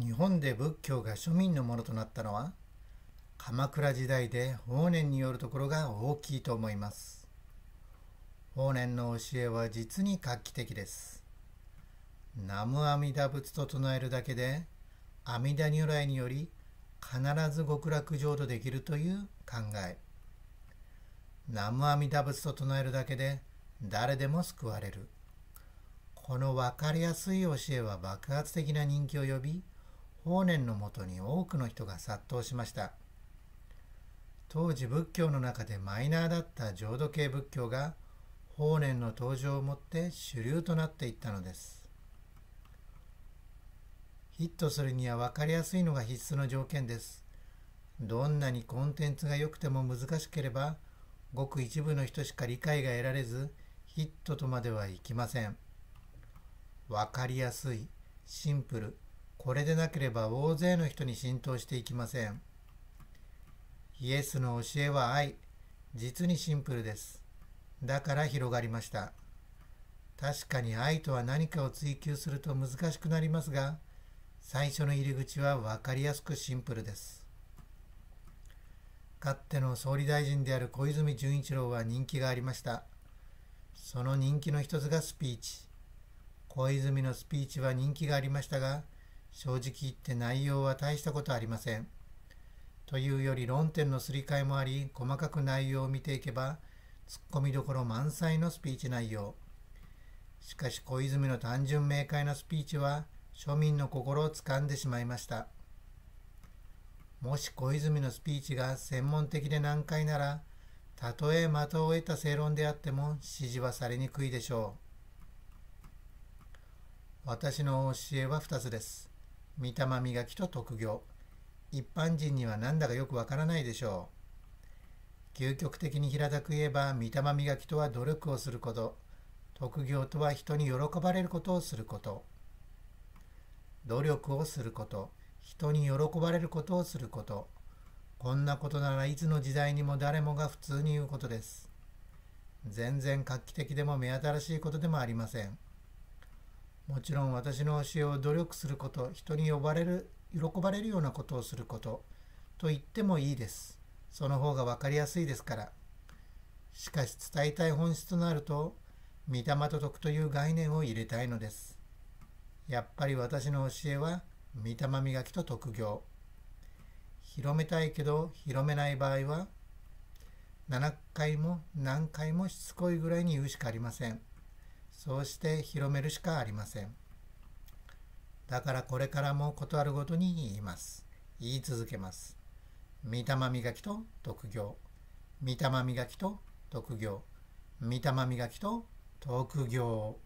日本で仏教が庶民のものとなったのは鎌倉時代で法然によるところが大きいと思います法然の教えは実に画期的です南無阿弥陀仏と唱えるだけで阿弥陀如来により必ず極楽浄土できるという考え南無阿弥陀仏と唱えるだけで誰でも救われるこの分かりやすい教えは爆発的な人気を呼び法然のもとに多くの人が殺到しました当時仏教の中でマイナーだった浄土系仏教が法然の登場をもって主流となっていったのですヒットするには分かりやすいのが必須の条件ですどんなにコンテンツが良くても難しければごく一部の人しか理解が得られずヒットとまではいきません分かりやすいシンプルこれでなければ大勢の人に浸透していきません。イエスの教えは愛。実にシンプルです。だから広がりました。確かに愛とは何かを追求すると難しくなりますが、最初の入り口は分かりやすくシンプルです。かつての総理大臣である小泉純一郎は人気がありました。その人気の一つがスピーチ。小泉のスピーチは人気がありましたが、正直言って内容は大したことありません。というより論点のすり替えもあり、細かく内容を見ていけば、ツッコミどころ満載のスピーチ内容。しかし小泉の単純明快なスピーチは、庶民の心を掴んでしまいました。もし小泉のスピーチが専門的で難解なら、たとえ的を得た正論であっても支持はされにくいでしょう。私の教えは2つです。御霊磨きと特業一般人にはなんだかよくわからないでしょう究極的に平たく言えば御霊磨きとは努力をすること特業とは人に喜ばれることをすること努力をすること人に喜ばれることをすることこんなことならいつの時代にも誰もが普通に言うことです全然画期的でも目新しいことでもありませんもちろん私の教えを努力すること人に呼ばれる喜ばれるようなことをすることと言ってもいいですその方が分かりやすいですからしかし伝えたい本質となると御霊と徳という概念を入れたいのですやっぱり私の教えは御霊磨きと特業広めたいけど広めない場合は7回も何回もしつこいぐらいに言うしかありませんそうして広めるしかありませんだからこれからも断るごとに言います言い続けます御霊磨きと特業御霊磨きと特業御霊磨きと特業